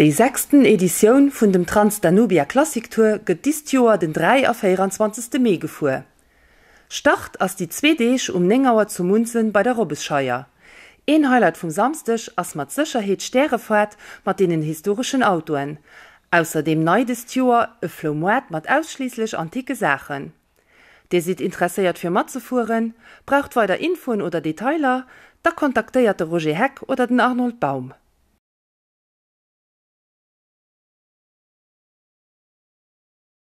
Die sechsten Edition von dem Transdanubia Tour geht dieses Joer den 3 auf 24. Mai gefahren. Start als die 2 Zzwedeeg um Nengauer zu Munzen bei der Robbescheier. Ein Highlight vum Samstech ass mat Zëcherheet Sterefahrt mit denen historischen Autoren. Außerdem neu neides Joer e Flomoat mit ausschließlich antike Sachen. Der sieht interesseiert fir Matzefuen, braucht weiter Infos oder Details, da kontakteierte Roger Heck oder den Arnold Baum.